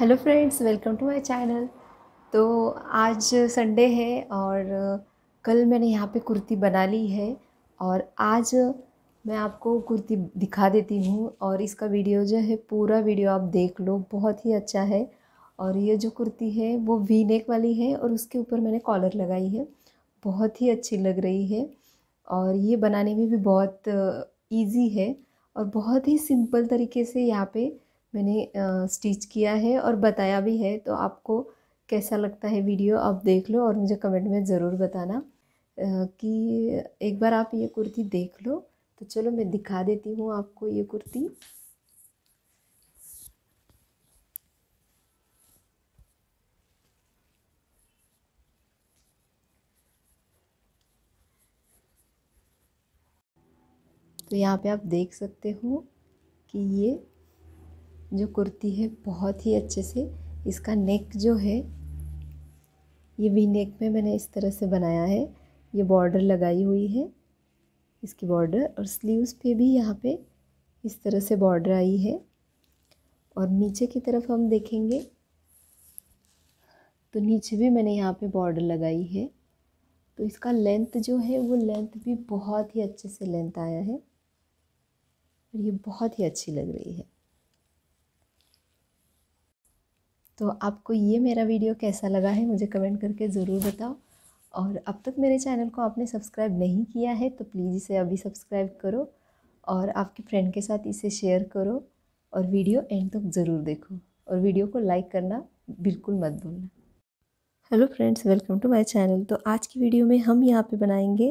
hello friends welcome to my channel तो आज Sunday है और कल मैंने यहाँ पे कुर्ती बना ली है और आज मैं आपको कुर्ती दिखा देती हूँ और इसका वीडियो जो है पूरा वीडियो आप देख लो बहुत ही अच्छा है और ये जो कुर्ती है वो वी नेक वाली है और उसके ऊपर मैंने कॉलर लगाई है बहुत ही अच्छी लग रही है और ये बनाने में भी बहुत ईजी है और बहुत ही सिंपल तरीके से यहाँ पर मैंने स्टिच किया है और बताया भी है तो आपको कैसा लगता है वीडियो आप देख लो और मुझे कमेंट में ज़रूर बताना कि एक बार आप ये कुर्ती देख लो तो चलो मैं दिखा देती हूँ आपको ये कुर्ती तो यहाँ पे आप देख सकते हो कि ये जो कुर्ती है बहुत ही अच्छे से इसका नेक जो है ये भी नेक में मैंने इस तरह से बनाया है ये बॉर्डर लगाई हुई है इसकी बॉर्डर और स्लीव्स पे भी यहाँ पे इस तरह से बॉर्डर आई है और नीचे की तरफ हम देखेंगे तो नीचे भी मैंने यहाँ पे बॉर्डर लगाई है तो इसका लेंथ जो है वो लेंथ भी बहुत ही अच्छे से लेंथ आया है और ये बहुत ही अच्छी लग रही है तो आपको ये मेरा वीडियो कैसा लगा है मुझे कमेंट करके ज़रूर बताओ और अब तक मेरे चैनल को आपने सब्सक्राइब नहीं किया है तो प्लीज़ इसे अभी सब्सक्राइब करो और आपके फ्रेंड के साथ इसे शेयर करो और वीडियो एंड तक ज़रूर देखो और वीडियो को लाइक करना बिल्कुल मत भूलना hello friends welcome to my channel तो आज की वीडियो में हम यहाँ पे बनाएंगे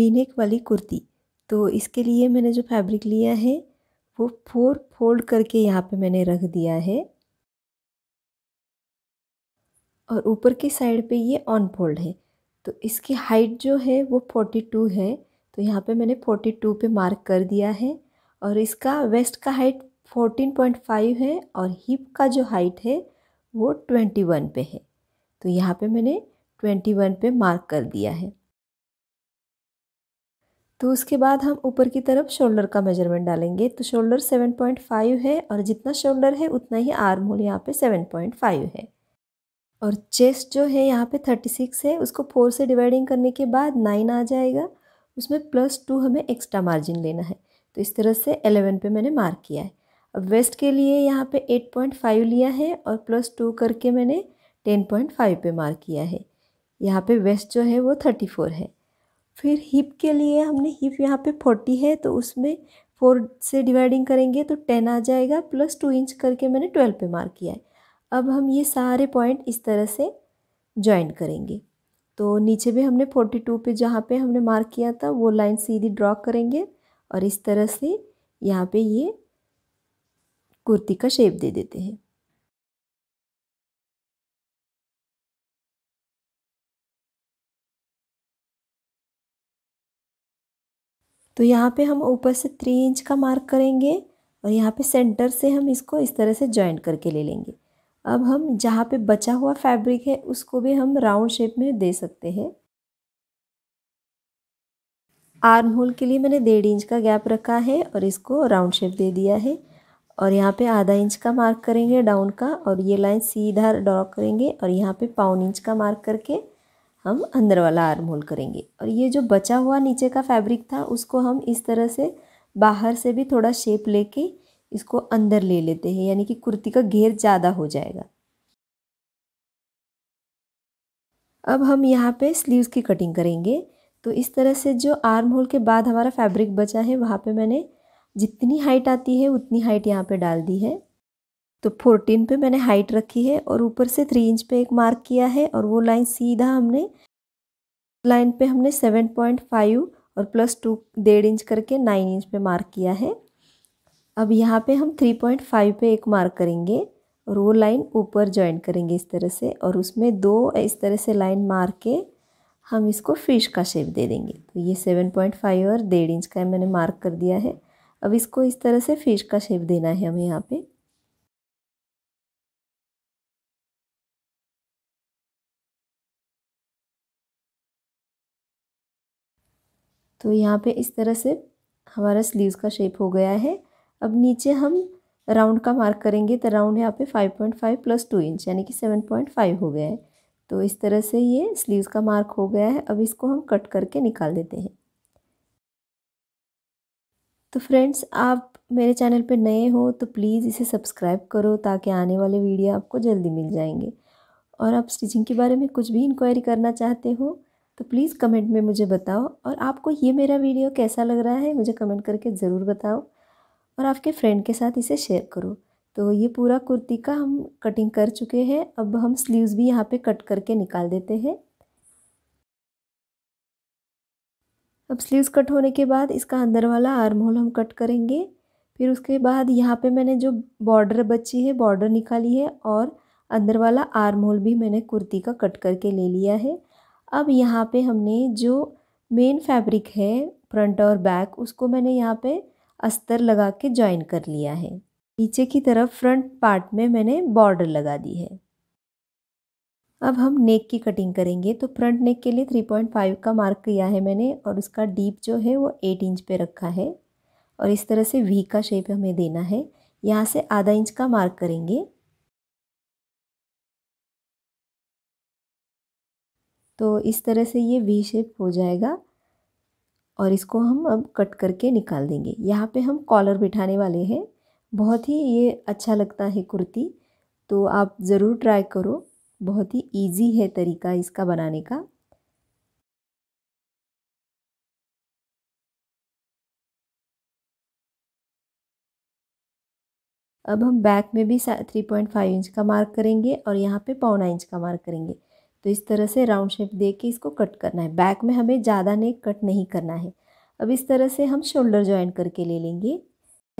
वीनेक वाली कुर्ती तो इसके लिए मैंने जो फैब्रिक लिया है वो फोर फोल्ड करके यहाँ पे मैंने रख दिया है और ऊपर की साइड पे ये ऑन फोल्ड है तो इसकी हाइट जो है वो 42 है तो यहाँ पे मैंने 42 पे मार्क कर दिया है और इसका वेस्ट का हाइट 14.5 है और हिप का जो हाइट है वो 21 पे है तो यहाँ पे मैंने 21 पे मार्क कर दिया है तो उसके बाद हम ऊपर की तरफ शोल्डर का मेजरमेंट डालेंगे तो शोल्डर 7.5 है और जितना शोल्डर है उतना ही आर्म होल यहाँ पे 7.5 है और चेस्ट जो है यहाँ पे थर्टी सिक्स है उसको फोर से डिवाइडिंग करने के बाद नाइन आ जाएगा उसमें प्लस टू हमें एक्स्ट्रा मार्जिन लेना है तो इस तरह से एलेवन पे मैंने मार्क किया है अब वेस्ट के लिए यहाँ पे एट पॉइंट फाइव लिया है और प्लस टू करके मैंने टेन पॉइंट फाइव पर मार्क किया है यहाँ पर वेस्ट जो है वो थर्टी फोर है फिर हिप के लिए हमने हिप यहाँ पर फोर्टी है तो उसमें फोर से डिवाइडिंग करेंगे तो टेन आ जाएगा प्लस टू इंच करके मैंने ट्वेल्व पे मार्क किया है अब हम ये सारे पॉइंट इस तरह से ज्वाइन करेंगे तो नीचे भी हमने 42 पे जहाँ पे हमने मार्क किया था वो लाइन सीधी ड्रॉ करेंगे और इस तरह से यहाँ पे ये कुर्ती का शेप दे देते हैं तो यहाँ पे हम ऊपर से थ्री इंच का मार्क करेंगे और यहाँ पे सेंटर से हम इसको इस तरह से ज्वाइन करके ले लेंगे अब हम जहाँ पे बचा हुआ फैब्रिक है उसको भी हम राउंड शेप में दे सकते हैं आर्म होल के लिए मैंने डेढ़ इंच का गैप रखा है और इसको राउंड शेप दे दिया है और यहाँ पे आधा इंच का मार्क करेंगे डाउन का और ये लाइन सीधा ड्रॉ करेंगे और यहाँ पे पाउन इंच का मार्क करके हम अंदर वाला आर्म होल करेंगे और ये जो बचा हुआ नीचे का फैब्रिक था उसको हम इस तरह से बाहर से भी थोड़ा शेप लेके इसको अंदर ले लेते हैं यानी कि कुर्ती का घेर ज़्यादा हो जाएगा अब हम यहाँ पे स्लीव्स की कटिंग करेंगे तो इस तरह से जो आर्म होल के बाद हमारा फैब्रिक बचा है वहाँ पे मैंने जितनी हाइट आती है उतनी हाइट यहाँ पे डाल दी है तो फोर्टीन पे मैंने हाइट रखी है और ऊपर से थ्री इंच पे एक मार्क किया है और वो लाइन सीधा हमने लाइन पे हमने सेवन पॉइंट फाइव और प्लस टू डेढ़ इंच करके नाइन इंच पे मार्क किया है अब यहाँ पे हम 3.5 पे एक मार्क करेंगे और वो लाइन ऊपर ज्वाइन करेंगे इस तरह से और उसमें दो इस तरह से लाइन मार के हम इसको फिश का शेप दे देंगे तो ये 7.5 और डेढ़ इंच का मैंने मार्क कर दिया है अब इसको इस तरह से फिश का शेप देना है हमें यहाँ पे तो यहाँ पे इस तरह से हमारा स्लीव्स का शेप हो गया है अब नीचे हम राउंड का मार्क करेंगे तो राउंड यहाँ पे 5.5 प्लस टू इंच यानी कि 7.5 हो गया है तो इस तरह से ये स्लीव्स का मार्क हो गया है अब इसको हम कट करके निकाल देते हैं तो फ्रेंड्स आप मेरे चैनल पे नए हो तो प्लीज़ इसे सब्सक्राइब करो ताकि आने वाले वीडियो आपको जल्दी मिल जाएंगे और आप स्टिचिंग के बारे में कुछ भी इंक्वायरी करना चाहते हो तो प्लीज़ कमेंट में मुझे बताओ और आपको ये मेरा वीडियो कैसा लग रहा है मुझे कमेंट करके ज़रूर बताओ और आपके फ्रेंड के साथ इसे शेयर करो तो ये पूरा कुर्ती का हम कटिंग कर चुके हैं अब हम स्लीव्स भी यहाँ पे कट करके निकाल देते हैं अब स्लीव्स कट होने के बाद इसका अंदर वाला आर्म होल हम कट करेंगे फिर उसके बाद यहाँ पे मैंने जो बॉर्डर बची है बॉर्डर निकाली है और अंदर वाला आर्म होल भी मैंने कुर्ती का कट करके ले लिया है अब यहाँ पर हमने जो मेन फैब्रिक है फ्रंट और बैक उसको मैंने यहाँ पर अस्तर लगा के ज्वाइन कर लिया है नीचे की तरफ फ्रंट पार्ट में मैंने बॉर्डर लगा दी है अब हम नेक की कटिंग करेंगे तो फ्रंट नेक के लिए 3.5 का मार्क किया है मैंने और उसका डीप जो है वो 8 इंच पे रखा है और इस तरह से वी का शेप हमें देना है यहाँ से आधा इंच का मार्क करेंगे तो इस तरह से ये वी शेप हो जाएगा और इसको हम अब कट करके निकाल देंगे यहाँ पे हम कॉलर बिठाने वाले हैं बहुत ही ये अच्छा लगता है कुर्ती तो आप ज़रूर ट्राई करो बहुत ही इजी है तरीका इसका बनाने का अब हम बैक में भी थ्री पॉइंट फाइव इंच का मार्क करेंगे और यहाँ पे पौना इंच का मार्क करेंगे तो इस तरह से राउंड शेप दे के इसको कट करना है बैक में हमें ज़्यादा नेक कट नहीं करना है अब इस तरह से हम शोल्डर ज्वाइन करके ले लेंगे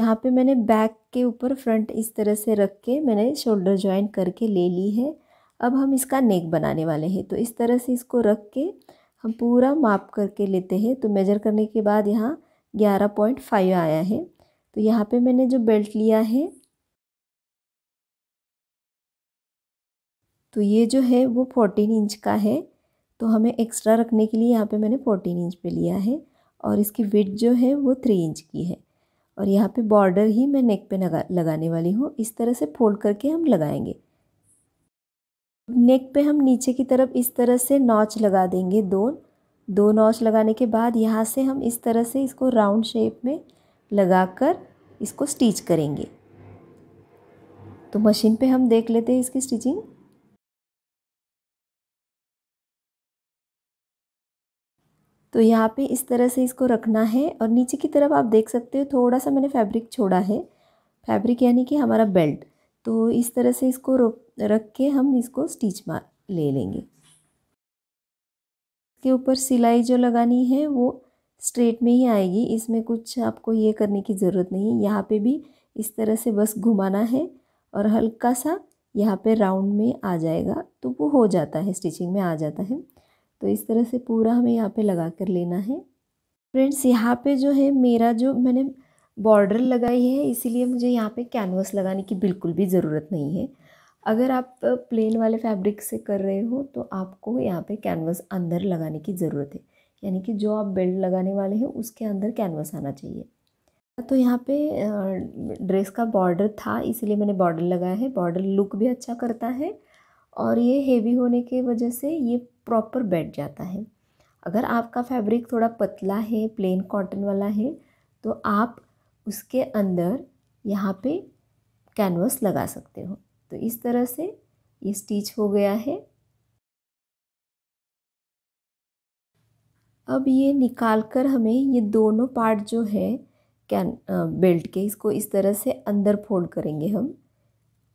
यहाँ पे मैंने बैक के ऊपर फ्रंट इस तरह से रख के मैंने शोल्डर ज्वाइन करके ले ली है अब हम इसका नेक बनाने वाले हैं तो इस तरह से इसको रख के हम पूरा माप करके लेते हैं तो मेज़र करने के बाद यहाँ ग्यारह पॉइंट फाइव आया है तो यहाँ पे मैंने जो बेल्ट लिया है तो ये जो है वो फोर्टीन इंच का है तो हमें एक्स्ट्रा रखने के लिए यहाँ पे मैंने फोर्टीन इंच पे लिया है और इसकी विथ जो है वो थ्री इंच की है और यहाँ पे बॉर्डर ही मैं नेक पे लगा लगाने वाली हूँ इस तरह से फोल्ड करके हम लगाएंगे नेक पे हम नीचे की तरफ इस तरह से नॉच लगा देंगे दो दो नॉच लगाने के बाद यहाँ से हम इस तरह से इसको राउंड शेप में कर इसको स्टिच करेंगे तो मशीन पर हम देख लेते हैं इसकी स्टिचिंग तो यहाँ पे इस तरह से इसको रखना है और नीचे की तरफ आप देख सकते हो थोड़ा सा मैंने फैब्रिक छोड़ा है फैब्रिक यानी कि हमारा बेल्ट तो इस तरह से इसको रख के हम इसको स्टिच मार ले लेंगे इसके ऊपर सिलाई जो लगानी है वो स्ट्रेट में ही आएगी इसमें कुछ आपको ये करने की ज़रूरत नहीं यहाँ पे भी इस तरह से बस घुमाना है और हल्का सा यहाँ पे राउंड में आ जाएगा तो वो हो जाता है स्टिचिंग में आ जाता है तो इस तरह से पूरा हमें यहाँ पे लगा कर लेना है फ्रेंड्स यहाँ पे जो है मेरा जो मैंने बॉर्डर लगाई है इसीलिए मुझे यहाँ पे कैनवस लगाने की बिल्कुल भी ज़रूरत नहीं है अगर आप प्लेन वाले फैब्रिक से कर रहे हो तो आपको यहाँ पे कैनवस अंदर लगाने की ज़रूरत है यानी कि जो आप बेल्ट लगाने वाले हैं उसके अंदर कैनवस आना चाहिए तो यहाँ पे ड्रेस का बॉर्डर था इसीलिए मैंने बॉर्डर लगाया है बॉर्डर लुक भी अच्छा करता है और ये हेवी होने के वजह से ये प्रॉपर बैठ जाता है अगर आपका फैब्रिक थोड़ा पतला है प्लेन कॉटन वाला है तो आप उसके अंदर यहाँ पे कैनवस लगा सकते हो तो इस तरह से ये स्टिच हो गया है अब ये निकाल कर हमें ये दोनों पार्ट जो है कैन बेल्ट के इसको इस तरह से अंदर फोल्ड करेंगे हम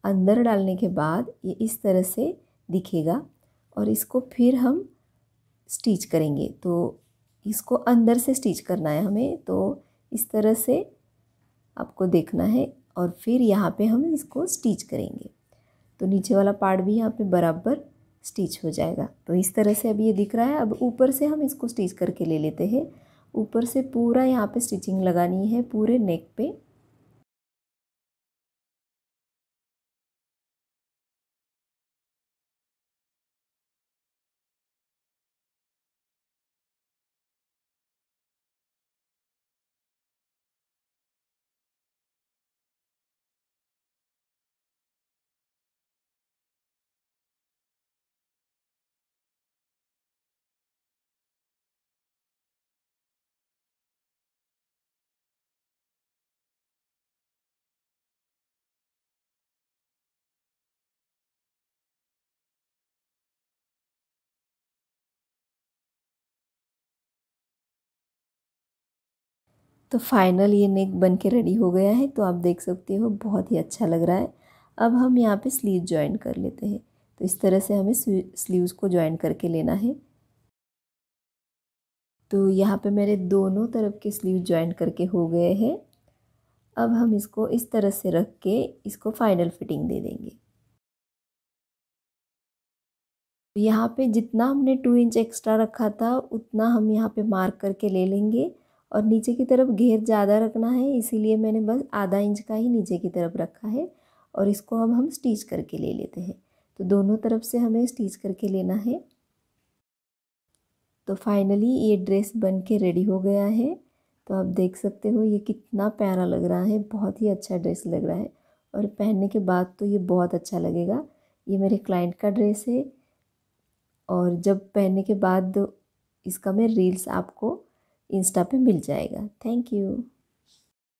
अंदर डालने के बाद ये इस तरह से दिखेगा और इसको फिर हम स्टिच करेंगे तो इसको अंदर से स्टिच करना है हमें तो इस तरह से आपको देखना है और फिर यहाँ पे हम इसको स्टिच करेंगे तो नीचे वाला पार्ट भी यहाँ पे बराबर स्टिच हो जाएगा तो इस तरह से अब ये दिख रहा है अब ऊपर से हम इसको स्टिच करके ले लेते हैं ऊपर से पूरा यहाँ पे स्टिचिंग लगानी है पूरे नेक पे तो फाइनल ये नेक बन के रेडी हो गया है तो आप देख सकते हो बहुत ही अच्छा लग रहा है अब हम यहाँ पे स्लीव ज्वाइन कर लेते हैं तो इस तरह से हमें स्लीव्स को ज्वाइन करके लेना है तो यहाँ पे मेरे दोनों तरफ के स्लीव ज्वाइन करके हो गए हैं अब हम इसको इस तरह से रख के इसको फाइनल फिटिंग दे देंगे यहाँ पे जितना हमने टू इंच एक्स्ट्रा रखा था उतना हम यहाँ पे मार्क करके ले लेंगे और नीचे की तरफ घेर ज़्यादा रखना है इसीलिए मैंने बस आधा इंच का ही नीचे की तरफ रखा है और इसको अब हम स्टिच करके ले लेते हैं तो दोनों तरफ से हमें स्टिच करके लेना है तो फाइनली ये ड्रेस बन के रेडी हो गया है तो आप देख सकते हो ये कितना प्यारा लग रहा है बहुत ही अच्छा ड्रेस लग रहा है और पहनने के बाद तो ये बहुत अच्छा लगेगा ये मेरे क्लाइंट का ड्रेस है और जब पहनने के बाद इसका मैं रील्स आपको इंस्टा पे मिल जाएगा थैंक यू